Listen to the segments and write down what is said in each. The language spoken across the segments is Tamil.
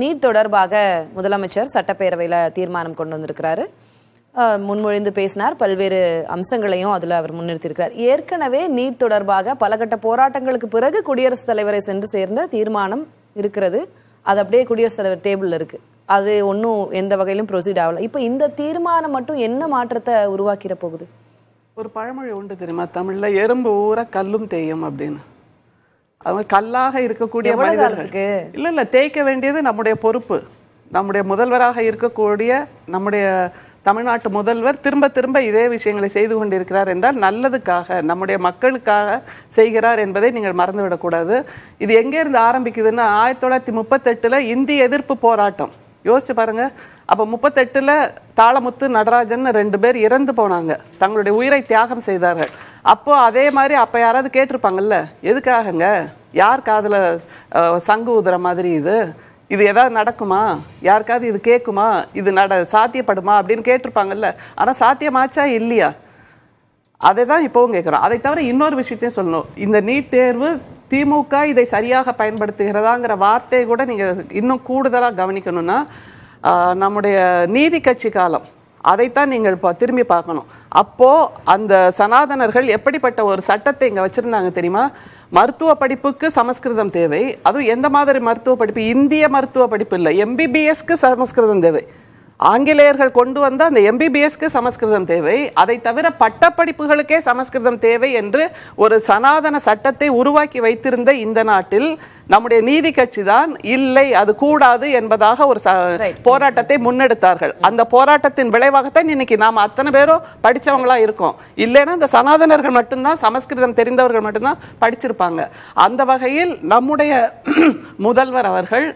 நீட் தொடர்பாக முதலமைச்சர் சட்டப்பேரவையில் தீர்மானம் கொண்டு வந்திருக்கிறாரு முன்மொழிந்து பேசினார் பல்வேறு அம்சங்களையும் அதில் அவர் முன்னிறுத்தியிருக்கிறார் ஏற்கனவே நீட் தொடர்பாக பலகட்ட போராட்டங்களுக்கு பிறகு குடியரசுத் தலைவரை சென்று சேர்ந்த தீர்மானம் இருக்கிறது அது அப்படியே குடியரசுத் தலைவர் டேபிளில் இருக்குது அது ஒன்றும் எந்த வகையிலும் ப்ரொசீட் ஆகலை இப்போ இந்த தீர்மானம் மட்டும் என்ன மாற்றத்தை உருவாக்கிற போகுது ஒரு பழமொழி உண்டு தெரியுமா தமிழில் எறும்பு ஊற கல்லும் தேயும் அப்படின்னு அவங்க கல்லாக இருக்கக்கூடிய மனிதர்கள் இல்லை இல்லை தேய்க்க வேண்டியது நம்முடைய பொறுப்பு நம்முடைய முதல்வராக இருக்கக்கூடிய நம்முடைய தமிழ்நாட்டு முதல்வர் திரும்ப திரும்ப இதே விஷயங்களை செய்து கொண்டிருக்கிறார் என்றால் நல்லதுக்காக நம்முடைய மக்களுக்காக செய்கிறார் என்பதை நீங்கள் மறந்துவிடக்கூடாது இது எங்கேருந்து ஆரம்பிக்குதுன்னா ஆயிரத்தி தொள்ளாயிரத்தி முப்பத்தெட்டில் இந்திய எதிர்ப்பு போராட்டம் யோசிச்சு பாருங்க அப்போ முப்பத்தெட்டில் தாளமுத்து நடராஜன் ரெண்டு பேர் இறந்து போனாங்க தங்களுடைய உயிரை தியாகம் செய்தார்கள் அப்போ அதே மாதிரி அப்போ யாராவது கேட்டிருப்பாங்கல்ல எதுக்காகங்க யார் காதில் சங்கு ஊதுற மாதிரி இது இது எதாவது நடக்குமா யாருக்காவது இது கேட்குமா இது நட சாத்தியப்படுமா அப்படின்னு கேட்டிருப்பாங்கல்ல ஆனால் சாத்தியமாச்சா இல்லையா அதை தான் இப்போவும் கேட்குறோம் அதை தவிர இன்னொரு விஷயத்தையும் சொல்லணும் இந்த நீட் தேர்வு திமுக இதை சரியாக பயன்படுத்துகிறதாங்கிற வார்த்தையை கூட நீங்கள் இன்னும் கூடுதலாக கவனிக்கணும்னா நம்முடைய நீதி கட்சி காலம் அதைத்தான் நீங்கள் இப்போ திரும்பி பார்க்கணும் அப்போது அந்த சனாதனர்கள் எப்படிப்பட்ட ஒரு சட்டத்தை இங்கே வச்சுருந்தாங்க தெரியுமா மருத்துவ படிப்புக்கு சமஸ்கிருதம் தேவை அதுவும் எந்த மாதிரி மருத்துவ படிப்பு இந்திய மருத்துவ படிப்பு இல்லை எம்பிபிஎஸ்க்கு சமஸ்கிருதம் தேவை ஆங்கிலேயர்கள் கொண்டு வந்த அந்த எம்பிபிஎஸ்க்கு சமஸ்கிருதம் தேவை அதை தவிர பட்டப்படிப்புகளுக்கே சமஸ்கிருதம் தேவை என்று ஒரு சனாதன சட்டத்தை உருவாக்கி வைத்திருந்த இந்த நாட்டில் நம்முடைய நீதி கட்சி தான் இல்லை அது கூடாது என்பதாக ஒரு போராட்டத்தை முன்னெடுத்தார்கள் அந்த போராட்டத்தின் விளைவாகத்தான் இன்னைக்கு நாம் அத்தனை பேரும் படித்தவங்களா இருக்கோம் இல்லைன்னா இந்த சனாதனர்கள் மட்டும்தான் சமஸ்கிருதம் தெரிந்தவர்கள் மட்டும்தான் படிச்சிருப்பாங்க அந்த வகையில் நம்முடைய முதல்வர் அவர்கள்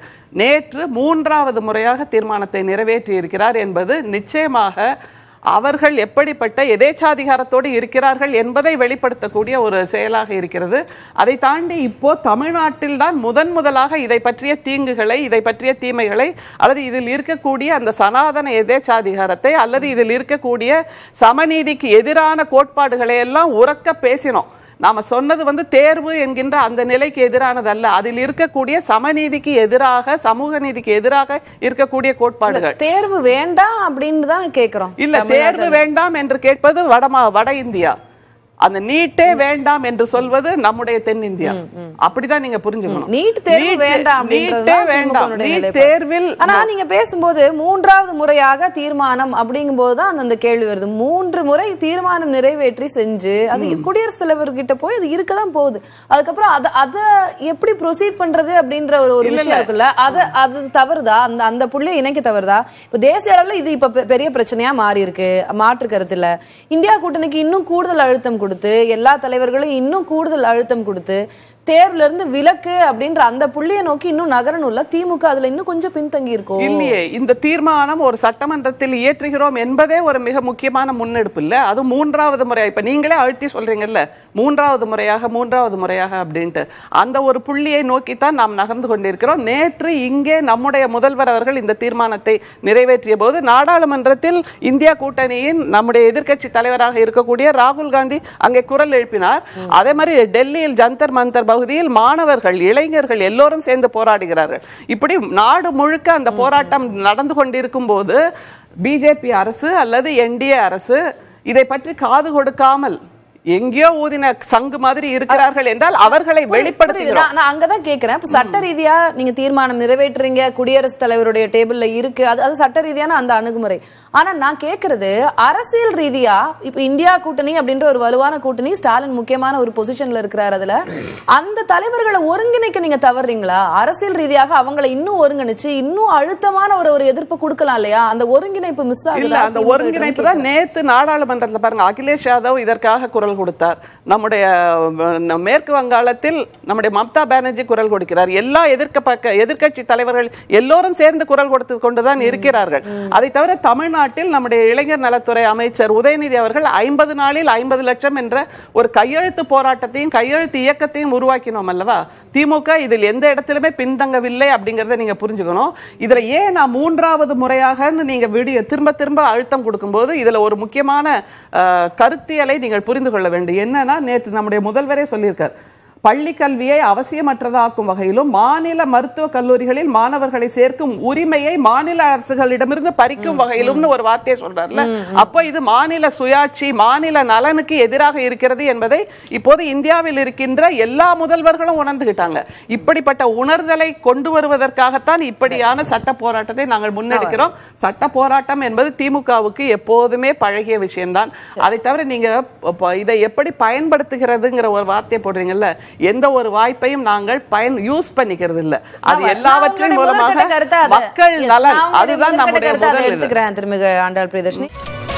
நேற்று மூன்றாவது முறையாக தீர்மானத்தை நிறைவேற்றி இருக்கிறார் என்பது நிச்சயமாக அவர்கள் எப்படிப்பட்ட எதேச்சாதிகாரத்தோடு இருக்கிறார்கள் என்பதை வெளிப்படுத்தக்கூடிய ஒரு செயலாக இருக்கிறது அதை தாண்டி இப்போ தமிழ்நாட்டில் தான் முதன் முதலாக இதை பற்றிய தீங்குகளை இதை பற்றிய தீமைகளை அல்லது இதில் இருக்கக்கூடிய அந்த சனாதன எதேச்சாதிகாரத்தை அல்லது இதில் இருக்கக்கூடிய சமநீதிக்கு எதிரான கோட்பாடுகளை எல்லாம் உறக்க பேசினோம் நாம் சொன்னது வந்து தேர்வு என்கின்ற அந்த நிலைக்கு எதிரானதல்ல அதில் இருக்கக்கூடிய சமநீதிக்கு எதிராக சமூக நீதிக்கு எதிராக இருக்கக்கூடிய கோட்பாடுகள் தேர்வு வேண்டாம் அப்படின்னு தான் கேட்கிறோம் இல்ல தேர்வு வேண்டாம் என்று கேட்பது வடமா வட இந்தியா அந்த நீட்டே வேண்டாம் என்று சொல்வது நம்முடைய தென்னிந்தியா அப்படிதான் நீங்க புரிஞ்சுக்கணும் நீட் தேர்வு வேண்டாம் நீட்டே வேண்டாம் நீட் தேர்வில் ஆனா நீங்க பேசும்போது மூன்றாவது முறையாக தீர்மானம் அப்படிங்கும் போதுதான் அந்த கேள்வி வருது மூன்று முறை தீர்மானம் நிறைவேற்றி செஞ்சு அது குடியரசுத் தலைவர் கிட்ட போய் அது இருக்கதான் போகுது அதுக்கப்புறம் அத அத எப்படி ப்ரொசீட் பண்றது அப்படின்ற ஒரு ஒரு விஷயம் இருக்குல்ல அது அது தவறுதா அந்த அந்த புள்ளிய இணைக்க தவறுதா இப்ப தேசிய அளவுல இது இப்ப பெரிய பிரச்சனையா மாறி இருக்கு மாற்று கருத்துல இந்தியா கூட்டணிக்கு இன்னும் கூடுதல் அழுத்தம் கொடுத்து கொடுத்து எல்லா தலைவர்களும் இன்னும் கூடுதல் அழுத்தம் கொடுத்து இருந்து விலக்கு அப்படின்ற அந்த புள்ளியை நோக்கி இன்னும் நகரணும்ல திமுக அதுல இன்னும் கொஞ்சம் பின்தங்கி இருக்கும் இல்லையே இந்த தீர்மானம் ஒரு சட்டமன்றத்தில் இயற்றுகிறோம் என்பதே ஒரு மிக முக்கியமான முன்னெடுப்பு இல்ல அது மூன்றாவது முறையா இப்ப நீங்களே அழுத்தி சொல்றீங்கல்ல மூன்றாவது முறையாக மூன்றாவது முறையாக அப்படின்ட்டு அந்த ஒரு புள்ளியை நோக்கித்தான் நாம் நகர்ந்து கொண்டிருக்கிறோம் நேற்று இங்கே நம்முடைய முதல்வர் அவர்கள் இந்த தீர்மானத்தை நிறைவேற்றிய போது நாடாளுமன்றத்தில் இந்தியா கூட்டணியின் நம்முடைய எதிர்கட்சி தலைவராக இருக்கக்கூடிய ராகுல் காந்தி அங்கே குரல் எழுப்பினார் அதே மாதிரி டெல்லியில் ஜந்தர் மந்தர் பகுதியில் மாணவர்கள் இளைஞர்கள் எல்லோரும் சேர்ந்து போராடுகிறார்கள் இப்படி நாடு முழுக்க அந்த போராட்டம் நடந்து கொண்டிருக்கும் போது பிஜேபி அரசு அல்லது என்டிஏ அரசு இதை பற்றி காது கொடுக்காமல் எங்கேயோ ஊதின சங்கு மாதிரி இருக்கிறார்கள் என்றால் அவர்களை வெளிப்படுத்துகிறோம் நான் அங்கதான் கேக்குறேன் இப்ப சட்ட ரீதியா நீங்க தீர்மானம் நிறைவேற்றுறீங்க குடியரசுத் தலைவருடைய டேபிள்ல இருக்கு அது சட்ட ரீதியான அந்த அணுகுமுறை ஆனா நான் கேக்குறது அரசியல் ரீதியா இப்ப இந்தியா கூட்டணி அப்படின்ற ஒரு வலுவான கூட்டணி ஸ்டாலின் முக்கியமான ஒரு பொசிஷன்ல இருக்கிறார் அதுல அந்த தலைவர்களை ஒருங்கிணைக்க நீங்க தவறுறீங்களா அரசியல் ரீதியாக அவங்களை இன்னும் ஒருங்கிணைச்சு இன்னும் அழுத்தமான ஒரு ஒரு எதிர்ப்பு கொடுக்கலாம் இல்லையா அந்த ஒருங்கிணைப்பு மிஸ் ஆகுது அந்த ஒருங்கிணைப்பு தான் நேத்து நாடாளுமன்றத்துல பாருங்க அகிலேஷ் யாதவ் இதற்காக குரல் குரல் கொடுத்தார் நம்முடைய மேற்கு வங்காளத்தில் நம்முடைய மம்தா பானர்ஜி குரல் கொடுக்கிறார் எல்லா எதிர்க்க பக்க எதிர்கட்சி தலைவர்கள் எல்லோரும் சேர்ந்து குரல் கொடுத்து கொண்டுதான் இருக்கிறார்கள் அதை தவிர தமிழ்நாட்டில் நம்முடைய இளைஞர் நலத்துறை அமைச்சர் உதயநிதி அவர்கள் ஐம்பது நாளில் ஐம்பது லட்சம் என்ற ஒரு கையெழுத்து போராட்டத்தையும் கையெழுத்து இயக்கத்தையும் உருவாக்கினோம் அல்லவா திமுக இதில் எந்த இடத்திலுமே பின்தங்கவில்லை அப்படிங்கிறத நீங்க புரிஞ்சுக்கணும் இதுல ஏன் நான் மூன்றாவது முறையாக நீங்க விடிய திரும்ப திரும்ப அழுத்தம் கொடுக்கும்போது இதுல ஒரு முக்கியமான கருத்தியலை நீங்கள் புரிந்து கொள்ள கொள்ள வேண்டும் என்னன்னா நேற்று நம்முடைய முதல்வரே சொல்லியிருக்கார் பள்ளி கல்வியை அவசியமற்றதாக்கும் வகையிலும் மாநில மருத்துவக் கல்லூரிகளில் மாணவர்களை சேர்க்கும் உரிமையை மாநில அரசுகளிடமிருந்து பறிக்கும் வகையிலும் ஒரு வார்த்தையை சொல்றாருல அப்போ இது மாநில சுயாட்சி மாநில நலனுக்கு எதிராக இருக்கிறது என்பதை இப்போது இந்தியாவில் இருக்கின்ற எல்லா முதல்வர்களும் உணர்ந்துகிட்டாங்க இப்படிப்பட்ட உணர்தலை கொண்டு வருவதற்காகத்தான் இப்படியான சட்ட போராட்டத்தை நாங்கள் முன்னெடுக்கிறோம் சட்ட போராட்டம் என்பது திமுகவுக்கு எப்போதுமே பழகிய விஷயம்தான் அதை தவிர நீங்க இதை எப்படி பயன்படுத்துகிறதுங்கிற ஒரு வார்த்தையை போடுறீங்கல்ல எந்த ஒரு வாய்ப்பையும் நாங்கள் பயன் யூஸ் பண்ணிக்கிறது இல்ல அது எல்லாவற்றின் மூலமாக மக்கள் நலன் அதுதான் நம்முடைய திருமிக திருமிகு ஆண்டாள் பிரியதர்ஷினி